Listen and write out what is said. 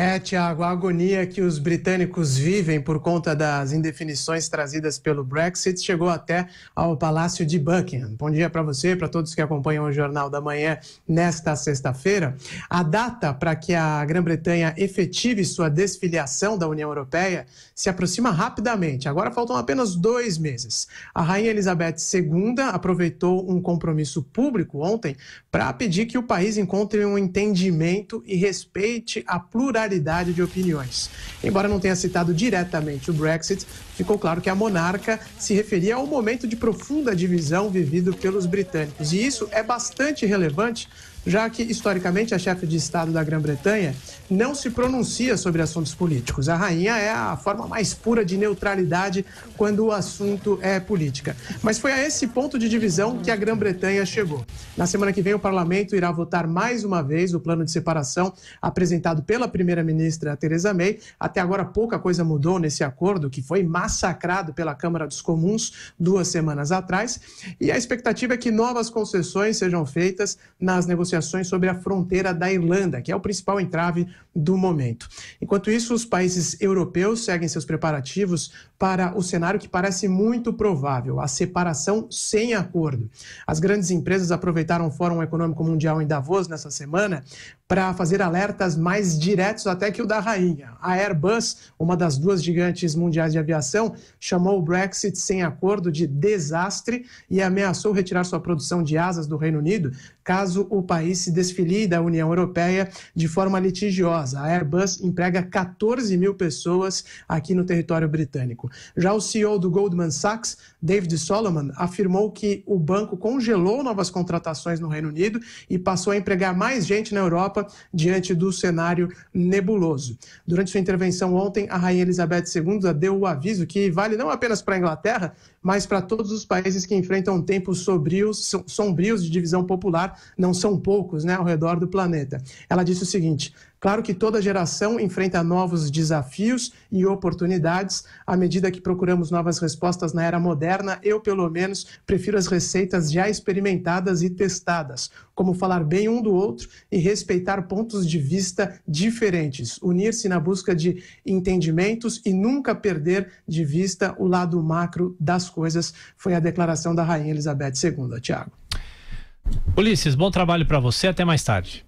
É, Tiago, a agonia que os britânicos vivem por conta das indefinições trazidas pelo Brexit chegou até ao Palácio de Buckingham. Bom dia para você, para todos que acompanham o Jornal da Manhã nesta sexta-feira. A data para que a Grã-Bretanha efetive sua desfiliação da União Europeia se aproxima rapidamente. Agora faltam apenas dois meses. A Rainha Elizabeth II aproveitou um compromisso público ontem para pedir que o país encontre um entendimento e respeite a pluralidade pluralidade de opiniões. Embora não tenha citado diretamente o Brexit, ficou claro que a monarca se referia ao momento de profunda divisão vivido pelos britânicos. E isso é bastante relevante já que, historicamente, a chefe de Estado da Grã-Bretanha não se pronuncia sobre assuntos políticos. A rainha é a forma mais pura de neutralidade quando o assunto é política. Mas foi a esse ponto de divisão que a Grã-Bretanha chegou. Na semana que vem, o parlamento irá votar mais uma vez o plano de separação apresentado pela primeira-ministra Theresa May. Até agora, pouca coisa mudou nesse acordo, que foi massacrado pela Câmara dos Comuns duas semanas atrás. E a expectativa é que novas concessões sejam feitas nas negociações negociações sobre a fronteira da Irlanda, que é o principal entrave do momento. Enquanto isso, os países europeus seguem seus preparativos para o cenário que parece muito provável, a separação sem acordo. As grandes empresas aproveitaram o Fórum Econômico Mundial em Davos nessa semana para fazer alertas mais diretos até que o da rainha. A Airbus, uma das duas gigantes mundiais de aviação, chamou o Brexit sem acordo de desastre e ameaçou retirar sua produção de asas do Reino Unido caso o país país se desfilie da União Europeia de forma litigiosa. A Airbus emprega 14 mil pessoas aqui no território britânico. Já o CEO do Goldman Sachs, David Solomon, afirmou que o banco congelou novas contratações no Reino Unido e passou a empregar mais gente na Europa diante do cenário nebuloso. Durante sua intervenção ontem, a Rainha Elizabeth II deu o aviso que vale não apenas para a Inglaterra, mas para todos os países que enfrentam tempos sombrios, sombrios de divisão popular, não são poucos né, ao redor do planeta. Ela disse o seguinte: Claro que toda geração enfrenta novos desafios e oportunidades. À medida que procuramos novas respostas na era moderna, eu, pelo menos, prefiro as receitas já experimentadas e testadas, como falar bem um do outro e respeitar pontos de vista diferentes, unir-se na busca de entendimentos e nunca perder de vista o lado macro das coisas. Foi a declaração da Rainha Elizabeth II, Tiago. Ulisses, bom trabalho para você. Até mais tarde.